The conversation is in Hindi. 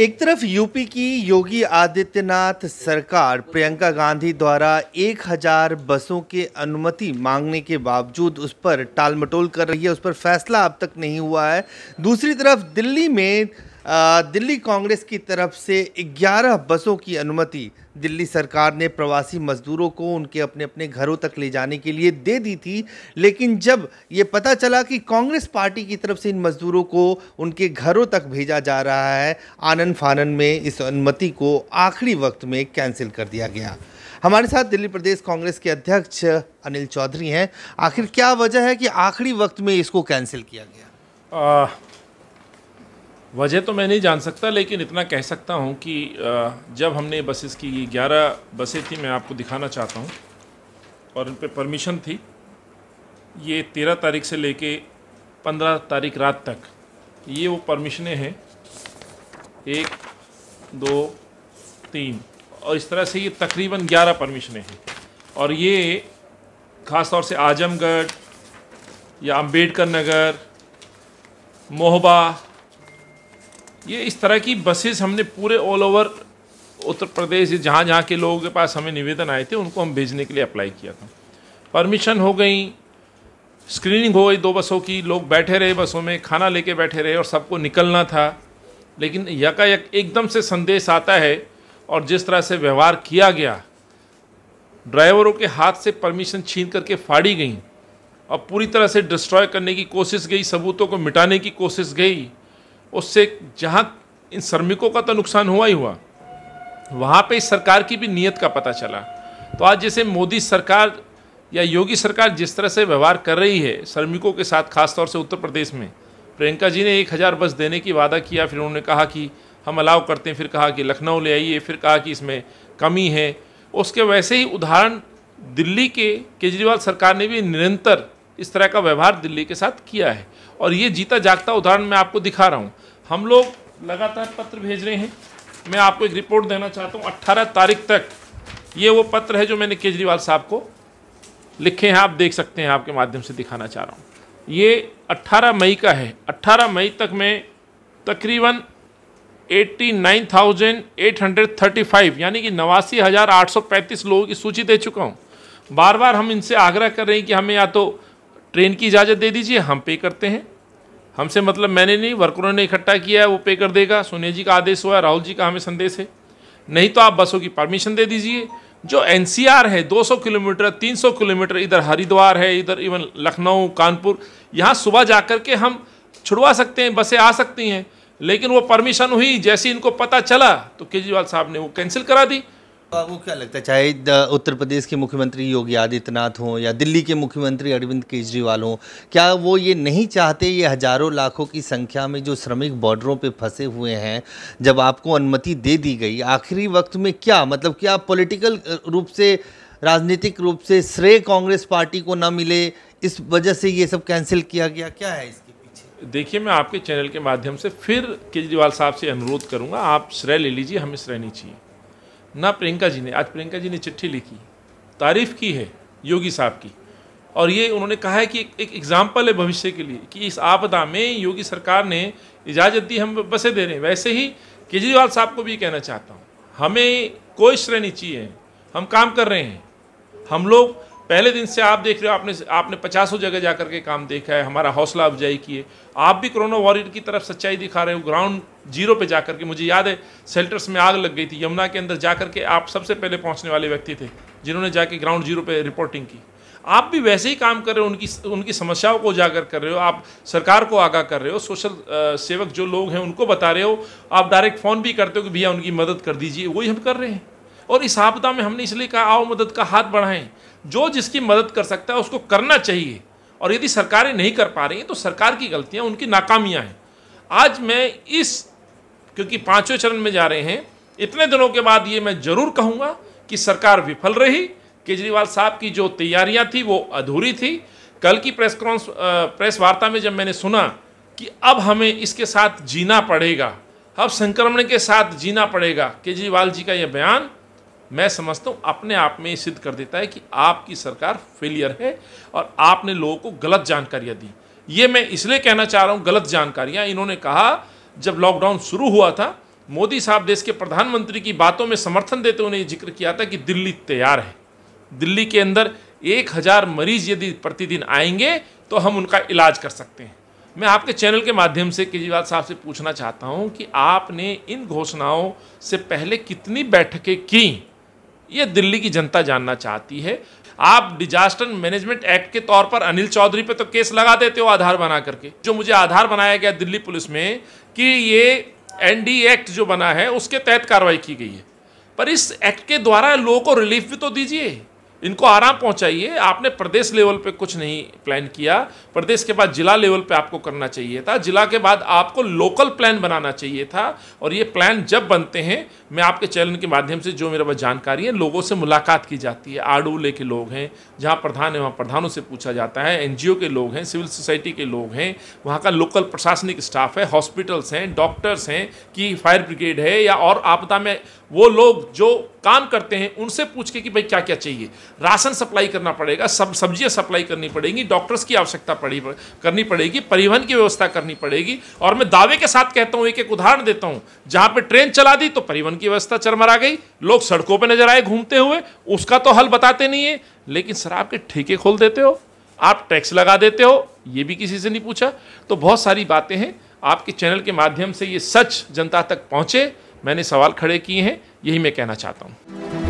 एक तरफ यूपी की योगी आदित्यनाथ सरकार प्रियंका गांधी द्वारा 1000 बसों के अनुमति मांगने के बावजूद उस पर टालमटोल कर रही है उस पर फैसला अब तक नहीं हुआ है दूसरी तरफ दिल्ली में दिल्ली कांग्रेस की तरफ से 11 बसों की अनुमति दिल्ली सरकार ने प्रवासी मजदूरों को उनके अपने अपने घरों तक ले जाने के लिए दे दी थी लेकिन जब ये पता चला कि कांग्रेस पार्टी की तरफ से इन मजदूरों को उनके घरों तक भेजा जा रहा है आनंद फानन में इस अनुमति को आखिरी वक्त में कैंसिल कर दिया गया हमारे साथ दिल्ली प्रदेश कांग्रेस के अध्यक्ष अनिल चौधरी हैं आखिर क्या वजह है कि आखिरी वक्त में इसको कैंसिल किया गया आ... वजह तो मैं नहीं जान सकता लेकिन इतना कह सकता हूँ कि जब हमने बसेस की ग्यारह बसें थी मैं आपको दिखाना चाहता हूँ और इन पर परमिशन थी ये तेरह तारीख से लेके पंद्रह तारीख रात तक ये वो परमिशनें हैं एक दो तीन और इस तरह से ये तकरीबन ग्यारह परमिशनें हैं और ये ख़ास तौर से आजमगढ़ या अम्बेडकर नगर मोहबा ये इस तरह की बसेस हमने पूरे ऑल ओवर उत्तर प्रदेश जहाँ जहाँ के लोगों के पास हमें निवेदन आए थे उनको हम भेजने के लिए अप्लाई किया था परमिशन हो गई स्क्रीनिंग हो गई दो बसों की लोग बैठे रहे बसों में खाना लेके बैठे रहे और सबको निकलना था लेकिन यकायक एकदम से संदेश आता है और जिस तरह से व्यवहार किया गया ड्राइवरों के हाथ से परमिशन छीन करके फाड़ी गई और पूरी तरह से डिस्ट्रॉय करने की कोशिश गई सबूतों को मिटाने की कोशिश गई उससे जहाँ इन श्रमिकों का तो नुकसान हुआ ही हुआ वहाँ पे इस सरकार की भी नीयत का पता चला तो आज जैसे मोदी सरकार या योगी सरकार जिस तरह से व्यवहार कर रही है श्रमिकों के साथ खासतौर से उत्तर प्रदेश में प्रियंका जी ने एक हज़ार बस देने की वादा किया फिर उन्होंने कहा कि हम अलाव करते हैं फिर कहा कि लखनऊ ले आइए फिर कहा कि इसमें कमी है उसके वैसे ही उदाहरण दिल्ली के केजरीवाल सरकार ने भी निरंतर इस तरह का व्यवहार दिल्ली के साथ किया है और ये जीता जागता उदाहरण मैं आपको दिखा रहा हूँ हम लोग लगातार पत्र भेज रहे हैं मैं आपको एक रिपोर्ट देना चाहता हूँ अट्ठारह तारीख तक ये वो पत्र है जो मैंने केजरीवाल साहब को लिखे हैं आप देख सकते हैं आपके माध्यम से दिखाना चाह रहा हूँ ये 18 मई का है 18 मई तक मैं तकरीबन 89,835 यानी कि नवासी हज़ार आठ सौ पैंतीस लोगों की सूची दे चुका हूँ बार बार हम इनसे आग्रह कर रहे हैं कि हमें या तो ट्रेन की इजाज़त दे दीजिए हम पे करते हैं हमसे मतलब मैंने नहीं वर्करों ने इकट्ठा किया है वो पे कर देगा सोनिया जी का आदेश हुआ है राहुल जी का हमें संदेश है नहीं तो आप बसों की परमिशन दे दीजिए जो एन है 200 किलोमीटर 300 किलोमीटर इधर हरिद्वार है इधर इवन लखनऊ कानपुर यहाँ सुबह जा कर के हम छुड़वा सकते हैं बसें आ सकती हैं लेकिन वो परमिशन हुई जैसे इनको पता चला तो केजरीवाल साहब ने वो कैंसिल करा दी तो आपको क्या लगता है चाहे उत्तर प्रदेश के मुख्यमंत्री योगी आदित्यनाथ हों या दिल्ली के मुख्यमंत्री अरविंद केजरीवाल हों क्या वो ये नहीं चाहते ये हज़ारों लाखों की संख्या में जो श्रमिक बॉर्डरों पे फंसे हुए हैं जब आपको अनुमति दे दी गई आखिरी वक्त में क्या मतलब क्या पॉलिटिकल रूप से राजनीतिक रूप से श्रेय कांग्रेस पार्टी को ना मिले इस वजह से ये सब कैंसिल किया गया क्या है इसके पीछे देखिए मैं आपके चैनल के माध्यम से फिर केजरीवाल साहब से अनुरोध करूँगा आप श्रेय ले लीजिए हमें श्रेय नहीं चाहिए ना प्रियंका जी ने आज प्रियंका जी ने चिट्ठी लिखी तारीफ की है योगी साहब की और ये उन्होंने कहा है कि एक एग्जाम्पल है भविष्य के लिए कि इस आपदा में योगी सरकार ने इजाज़त दी हम बसे दे रहे हैं वैसे ही केजरीवाल साहब को भी कहना चाहता हूँ हमें कोई श्रेणी चाहिए हम काम कर रहे हैं हम लोग पहले दिन से आप देख रहे हो आपने आपने पचासों जगह जा के काम देखा है हमारा हौसला अफजाई किए आप भी कोरोना वॉरियर की तरफ सच्चाई दिखा रहे हो ग्राउंड जीरो पे जा करके मुझे याद है सेल्टर्स में आग लग गई थी यमुना के अंदर जा करके आप सबसे पहले पहुंचने वाले व्यक्ति थे जिन्होंने जाके ग्राउंड जीरो पे रिपोर्टिंग की आप भी वैसे ही काम कर रहे हो उनकी उनकी समस्याओं को उजागर कर रहे हो आप सरकार को आगाह कर रहे हो सोशल सेवक जो लोग हैं उनको बता रहे हो आप डायरेक्ट फ़ोन भी करते हो कि भैया उनकी मदद कर दीजिए वही हम कर रहे हैं और इस आपदा में हमने इसलिए कहा आओ मदद का हाथ बढ़ाएं जो जिसकी मदद कर सकता है उसको करना चाहिए और यदि सरकारें नहीं कर पा रही हैं तो सरकार की गलतियाँ उनकी नाकामियाँ हैं आज मैं इस क्योंकि पाँचवें चरण में जा रहे हैं इतने दिनों के बाद ये मैं ज़रूर कहूँगा कि सरकार विफल रही केजरीवाल साहब की जो तैयारियां थी वो अधूरी थी कल की प्रेस कॉन्स प्रेस वार्ता में जब मैंने सुना कि अब हमें इसके साथ जीना पड़ेगा अब संक्रमण के साथ जीना पड़ेगा केजरीवाल जी का यह बयान मैं समझता हूँ अपने आप में सिद्ध कर देता है कि आपकी सरकार फेलियर है और आपने लोगों को गलत जानकारियाँ दी ये मैं इसलिए कहना चाह रहा हूँ गलत जानकारियाँ इन्होंने कहा जब लॉकडाउन शुरू हुआ था मोदी साहब देश के प्रधानमंत्री की बातों में समर्थन देते उन्हें जिक्र किया था कि दिल्ली तैयार है दिल्ली के अंदर एक हज़ार मरीज यदि प्रतिदिन आएंगे तो हम उनका इलाज कर सकते हैं मैं आपके चैनल के माध्यम से केजरीवाल साहब से पूछना चाहता हूं कि आपने इन घोषणाओं से पहले कितनी बैठकें की ये दिल्ली की जनता जानना चाहती है आप डिजास्टर मैनेजमेंट एक्ट के तौर पर अनिल चौधरी पे तो केस लगा देते हो आधार बना करके जो मुझे आधार बनाया गया दिल्ली पुलिस में कि ये एनडी एक्ट जो बना है उसके तहत कार्रवाई की गई है पर इस एक्ट के द्वारा लोगों को रिलीफ भी तो दीजिए इनको आराम पहुंचाइए आपने प्रदेश लेवल पे कुछ नहीं प्लान किया प्रदेश के बाद जिला लेवल पे आपको करना चाहिए था जिला के बाद आपको लोकल प्लान बनाना चाहिए था और ये प्लान जब बनते हैं मैं आपके चैनल के माध्यम से जो मेरे पास जानकारी है लोगों से मुलाकात की जाती है आड़ूले के लोग हैं जहाँ प्रधान है वहाँ प्रधानों से पूछा जाता है एन के लोग हैं सिविल सोसाइटी के लोग हैं वहाँ का लोकल प्रशासनिक स्टाफ है हॉस्पिटल्स हैं डॉक्टर्स हैं कि फायर ब्रिगेड है या और आपदा में वो लोग जो काम करते हैं उनसे पूछ के कि भाई क्या क्या चाहिए राशन सप्लाई करना पड़ेगा सब सब्जियां सप्लाई करनी पड़ेगी डॉक्टर्स की आवश्यकता पड़ी करनी पड़ेगी परिवहन की व्यवस्था करनी पड़ेगी और मैं दावे के साथ कहता हूँ एक एक उदाहरण देता हूँ जहाँ पर ट्रेन चला दी तो परिवहन की व्यवस्था चरमरा गई लोग सड़कों पर नजर आए घूमते हुए उसका तो हल बताते नहीं है लेकिन सर आपके ठेके खोल देते हो आप टैक्स लगा देते हो ये भी किसी से नहीं पूछा तो बहुत सारी बातें हैं आपके चैनल के माध्यम से ये सच जनता तक पहुँचे मैंने सवाल खड़े किए हैं यही मैं कहना चाहता हूँ